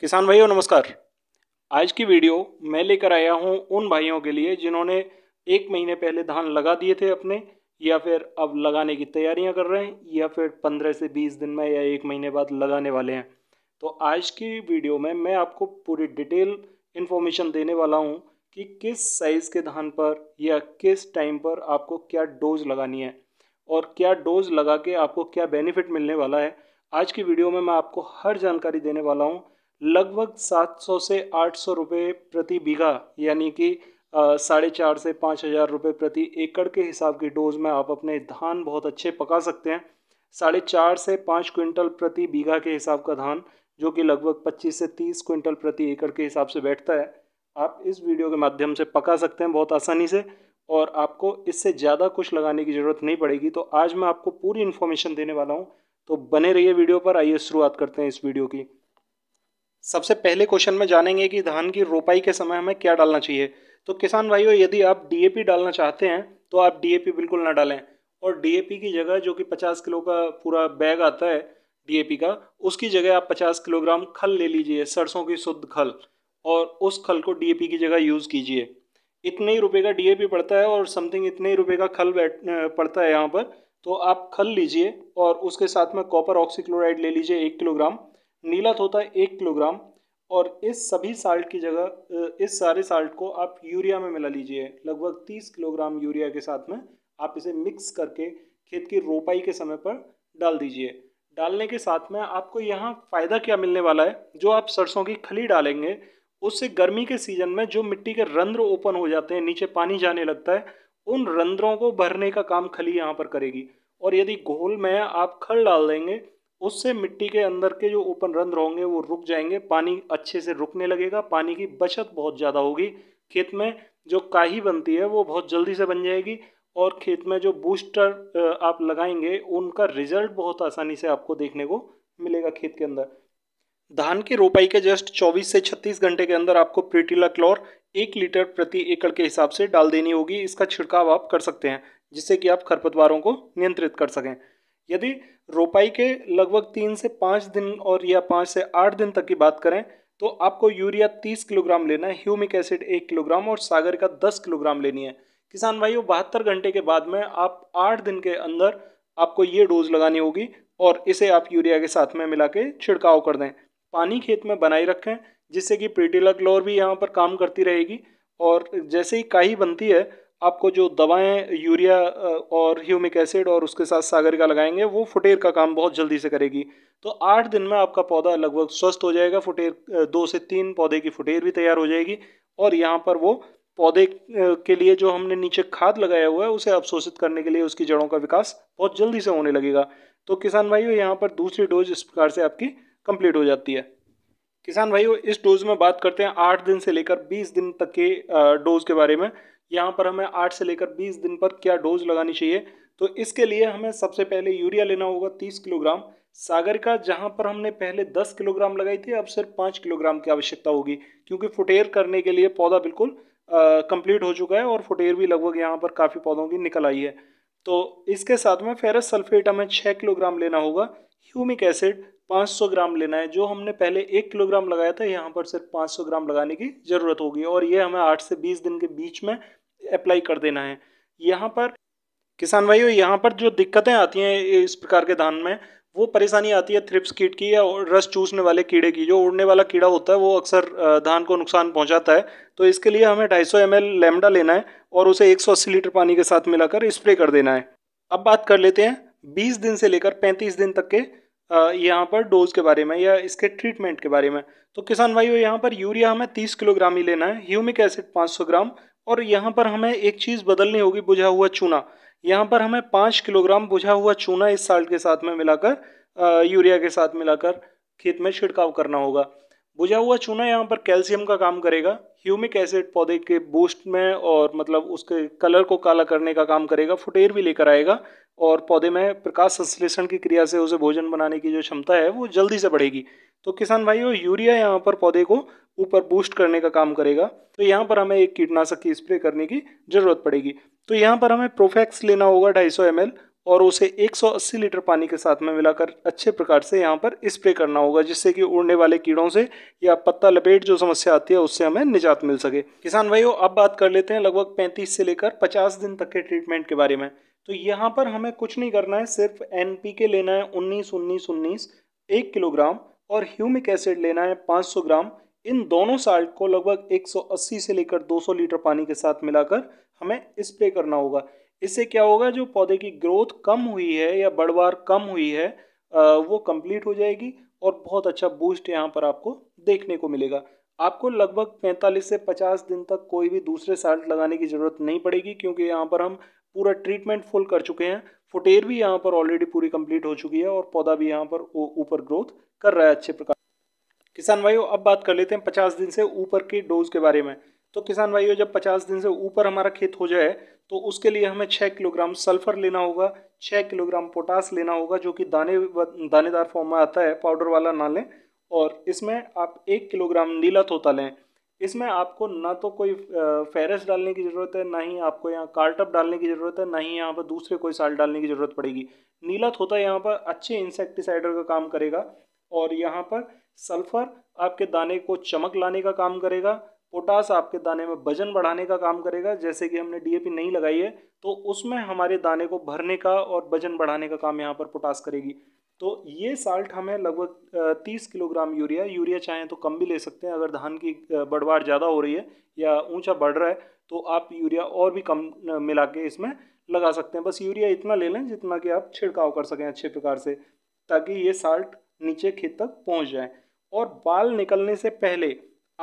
किसान भाइयों नमस्कार आज की वीडियो मैं लेकर आया हूं उन भाइयों के लिए जिन्होंने एक महीने पहले धान लगा दिए थे अपने या फिर अब लगाने की तैयारियां कर रहे हैं या फिर पंद्रह से बीस दिन में या एक महीने बाद लगाने वाले हैं तो आज की वीडियो में मैं आपको पूरी डिटेल इन्फॉर्मेशन देने वाला हूँ कि किस साइज़ के धान पर या किस टाइम पर आपको क्या डोज लगानी है और क्या डोज लगा के आपको क्या बेनिफिट मिलने वाला है आज की वीडियो में मैं आपको हर जानकारी देने वाला हूँ लगभग 700 से 800 रुपए प्रति बीघा यानी कि साढ़े चार से पाँच हज़ार रुपये प्रति एकड़ के हिसाब की डोज में आप अपने धान बहुत अच्छे पका सकते हैं साढ़े चार से पाँच क्विंटल प्रति बीघा के हिसाब का धान जो कि लगभग पच्चीस से तीस क्विंटल प्रति एकड़ के हिसाब से बैठता है आप इस वीडियो के माध्यम से पका सकते हैं बहुत आसानी से और आपको इससे ज़्यादा कुछ लगाने की ज़रूरत नहीं पड़ेगी तो आज मैं आपको पूरी इन्फॉर्मेशन देने वाला हूँ तो बने रहिए वीडियो पर आइए शुरुआत करते हैं इस वीडियो की सबसे पहले क्वेश्चन में जानेंगे कि धान की रोपाई के समय हमें क्या डालना चाहिए तो किसान भाइयों यदि आप डीएपी डालना चाहते हैं तो आप डीएपी बिल्कुल ना डालें और डीएपी की जगह जो कि 50 किलो का पूरा बैग आता है डीएपी का उसकी जगह आप 50 किलोग्राम खल ले लीजिए सरसों की शुद्ध खल और उस खल को डी की जगह यूज़ कीजिए इतने ही रुपए का डी पड़ता है और समथिंग इतने ही रुपये का खल बैठ पड़ता है यहाँ पर तो आप खल लीजिए और उसके साथ में कॉपर ऑक्सीक्लोराइड ले लीजिए एक किलोग्राम नीला थोता है एक किलोग्राम और इस सभी साल्ट की जगह इस सारे साल्ट को आप यूरिया में मिला लीजिए लगभग तीस किलोग्राम यूरिया के साथ में आप इसे मिक्स करके खेत की रोपाई के समय पर डाल दीजिए डालने के साथ में आपको यहाँ फ़ायदा क्या मिलने वाला है जो आप सरसों की खली डालेंगे उससे गर्मी के सीजन में जो मिट्टी के रंध्र ओपन हो जाते हैं नीचे पानी जाने लगता है उन रंध्रों को भरने का काम खली यहाँ पर करेगी और यदि घोल में आप खल डाल देंगे उससे मिट्टी के अंदर के जो ओपन रंध्र होंगे वो रुक जाएंगे पानी अच्छे से रुकने लगेगा पानी की बचत बहुत ज़्यादा होगी खेत में जो काही बनती है वो बहुत जल्दी से बन जाएगी और खेत में जो बूस्टर आप लगाएंगे उनका रिजल्ट बहुत आसानी से आपको देखने को मिलेगा खेत के अंदर धान की रोपाई के जस्ट 24 से 36 घंटे के अंदर आपको प्रीटिला क्लोर एक लीटर प्रति एकड़ के हिसाब से डाल देनी होगी इसका छिड़काव आप कर सकते हैं जिससे कि आप खरपतवारों को नियंत्रित कर सकें यदि रोपाई के लगभग तीन से पाँच दिन और या पाँच से आठ दिन तक की बात करें तो आपको यूरिया तीस किलोग्राम लेना है ह्यूमिक एसिड एक किलोग्राम और सागर का दस किलोग्राम लेनी है किसान भाइयों बहत्तर घंटे के बाद में आप आठ दिन के अंदर आपको ये डोज लगानी होगी और इसे आप यूरिया के साथ में मिला के छिड़काव कर दें पानी खेत में बनाए रखें जिससे कि पेटीला लोर भी यहाँ पर काम करती रहेगी और जैसे ही काही बनती है आपको जो दवाएं यूरिया और ह्यूमिक एसिड और उसके साथ सागर का लगाएंगे वो फुटेर का काम बहुत जल्दी से करेगी तो आठ दिन में आपका पौधा लगभग स्वस्थ हो जाएगा फुटेर दो से तीन पौधे की फुटेर भी तैयार हो जाएगी और यहाँ पर वो पौधे के लिए जो हमने नीचे खाद लगाया हुआ है उसे अवशोषित करने के लिए उसकी जड़ों का विकास बहुत जल्दी से होने लगेगा तो किसान भाइयों यहाँ पर दूसरी डोज इस प्रकार से आपकी कंप्लीट हो जाती है किसान भाइयों इस डोज में बात करते हैं आठ दिन से लेकर बीस दिन तक के डोज के बारे में यहाँ पर हमें आठ से लेकर बीस दिन पर क्या डोज लगानी चाहिए तो इसके लिए हमें सबसे पहले यूरिया लेना होगा तीस किलोग्राम सागरिका जहाँ पर हमने पहले दस किलोग्राम लगाई थी अब सिर्फ पाँच किलोग्राम की आवश्यकता होगी क्योंकि फुटेर करने के लिए पौधा बिल्कुल कंप्लीट हो चुका है और फुटेर भी लगभग यहाँ पर काफ़ी पौधों की निकल आई है तो इसके साथ में फेरस सल्फेट हमें छः किलोग्राम लेना होगा ह्यूमिक एसिड 500 ग्राम लेना है जो हमने पहले एक किलोग्राम लगाया था यहाँ पर सिर्फ 500 ग्राम लगाने की ज़रूरत होगी और ये हमें आठ से बीस दिन के बीच में अप्लाई कर देना है यहाँ पर किसान भाइयों यहाँ पर जो दिक्कतें आती हैं इस प्रकार के धान में वो परेशानी आती है थ्रिप्स कीट की या रस चूसने वाले कीड़े की जो उड़ने वाला कीड़ा होता है वो अक्सर धान को नुकसान पहुँचाता है तो इसके लिए हमें ढाई सौ एम लेमडा लेना है और उसे एक लीटर पानी के साथ मिलाकर स्प्रे कर देना है अब बात कर लेते हैं बीस दिन से लेकर पैंतीस दिन तक के यहाँ पर डोज के बारे में या इसके ट्रीटमेंट के बारे में तो किसान भाइयों यहाँ पर यूरिया हमें तीस किलोग्राम ही लेना है ह्यूमिक एसिड पाँच सौ ग्राम और यहाँ पर हमें एक चीज़ बदलनी होगी बुझा हुआ चूना यहाँ पर हमें पाँच किलोग्राम बुझा हुआ चूना इस साल्ट के साथ में मिलाकर यूरिया के साथ मिलाकर खेत में छिड़काव करना होगा बुझा हुआ चूना यहाँ पर कैल्शियम का काम करेगा ह्यूमिक एसिड पौधे के बूस्ट में और मतलब उसके कलर को काला करने का काम करेगा फुटेर भी लेकर आएगा और पौधे में प्रकाश संश्लेषण की क्रिया से उसे भोजन बनाने की जो क्षमता है वो जल्दी से बढ़ेगी तो किसान भाइयों यूरिया यहाँ पर पौधे को ऊपर बूस्ट करने का काम करेगा तो यहाँ पर हमें एक कीटनाशक की स्प्रे करने की ज़रूरत पड़ेगी तो यहाँ पर हमें प्रोफेक्स लेना होगा ढाई सौ और उसे 180 लीटर पानी के साथ में मिलाकर अच्छे प्रकार से यहाँ पर स्प्रे करना होगा जिससे कि उड़ने वाले कीड़ों से या पत्ता लपेट जो समस्या आती है उससे हमें निजात मिल सके किसान भाइयों अब बात कर लेते हैं लगभग 35 से लेकर 50 दिन तक के ट्रीटमेंट के बारे में तो यहाँ पर हमें कुछ नहीं करना है सिर्फ एन के लेना है उन्नीस उन्नीस उन्नीस एक किलोग्राम और ह्यूमिक एसिड लेना है पाँच ग्राम इन दोनों साल्ट को लगभग एक से लेकर दो लीटर पानी के साथ मिलाकर हमें स्प्रे करना होगा इससे क्या होगा जो पौधे की ग्रोथ कम हुई है या बढ़वार कम हुई है वो कंप्लीट हो जाएगी और बहुत अच्छा बूस्ट यहाँ पर आपको देखने को मिलेगा आपको लगभग 45 से 50 दिन तक कोई भी दूसरे साल्ट लगाने की ज़रूरत नहीं पड़ेगी क्योंकि यहाँ पर हम पूरा ट्रीटमेंट फुल कर चुके हैं फुटेर भी यहाँ पर ऑलरेडी पूरी कंप्लीट हो चुकी है और पौधा भी यहाँ पर ऊपर ग्रोथ कर रहा है अच्छे प्रकार किसान भाइयों अब बात कर लेते हैं 50 दिन से ऊपर की डोज के बारे में तो किसान भाइयों जब पचास दिन से ऊपर हमारा खेत हो जाए तो उसके लिए हमें छः किलोग्राम सल्फर लेना होगा छः किलोग्राम पोटास लेना होगा जो कि दाने दानेदार फॉर्म में आता है पाउडर वाला ना लें और इसमें आप एक किलोग्राम नीला तोता लें इसमें आपको ना तो कोई फेरस डालने की ज़रूरत है ना ही आपको यहाँ कार्टअप डालने की ज़रूरत है ना ही यहाँ पर दूसरे कोई साल डालने की ज़रूरत पड़ेगी नीला थोता यहाँ पर अच्छे इंसेक्टिसाइडर का काम करेगा और यहाँ पर सल्फ़र आपके दाने को चमक लाने का काम करेगा पोटास आपके दाने में वजन बढ़ाने का काम करेगा जैसे कि हमने डीएपी नहीं लगाई है तो उसमें हमारे दाने को भरने का और वजन बढ़ाने का काम यहाँ पर पोटास करेगी तो ये साल्ट हमें लगभग तीस किलोग्राम यूरिया यूरिया चाहें तो कम भी ले सकते हैं अगर धान की बढ़वार ज़्यादा हो रही है या ऊंचा बढ़ रहा है तो आप यूरिया और भी कम मिला के इसमें लगा सकते हैं बस यूरिया इतना ले लें जितना कि आप छिड़काव कर सकें अच्छे प्रकार से ताकि ये साल्ट नीचे खेत तक पहुंच जाए और बाल निकलने से पहले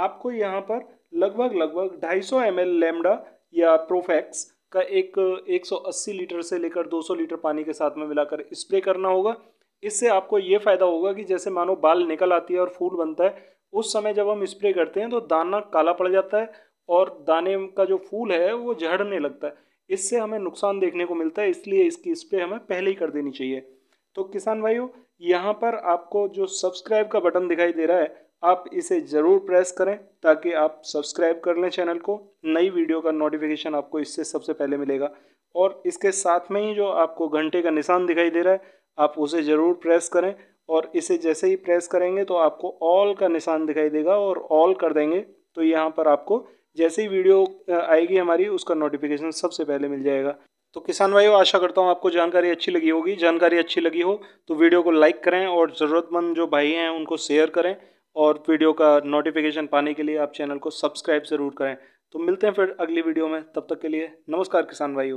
आपको यहाँ पर लगभग लगभग 250 एम लेमडा या प्रोफैक्स का एक 180 लीटर से लेकर 200 लीटर पानी के साथ में मिलाकर स्प्रे करना होगा इससे आपको ये फ़ायदा होगा कि जैसे मानो बाल निकल आती है और फूल बनता है उस समय जब हम स्प्रे करते हैं तो दाना काला पड़ जाता है और दाने का जो फूल है वो झड़ने लगता है इससे हमें नुकसान देखने को मिलता है इसलिए इसकी स्प्रे हमें पहले ही कर देनी चाहिए तो किसान भाइयों यहाँ पर आपको जो सब्सक्राइब का बटन दिखाई दे रहा है आप इसे ज़रूर प्रेस करें ताकि आप सब्सक्राइब कर लें चैनल को नई वीडियो का नोटिफिकेशन आपको इससे सबसे पहले मिलेगा और इसके साथ में ही जो आपको घंटे का निशान दिखाई दे रहा है आप उसे ज़रूर प्रेस करें और इसे जैसे ही प्रेस करेंगे तो आपको ऑल का निशान दिखाई देगा और ऑल कर देंगे तो यहाँ पर आपको जैसे ही वीडियो आएगी हमारी उसका नोटिफिकेशन सबसे पहले मिल जाएगा तो किसान भाइयों आशा करता हूँ आपको जानकारी अच्छी लगी होगी जानकारी अच्छी लगी हो तो वीडियो को लाइक करें और ज़रूरतमंद जो भाई हैं उनको शेयर करें और वीडियो का नोटिफिकेशन पाने के लिए आप चैनल को सब्सक्राइब ज़रूर करें तो मिलते हैं फिर अगली वीडियो में तब तक के लिए नमस्कार किसान भाइयों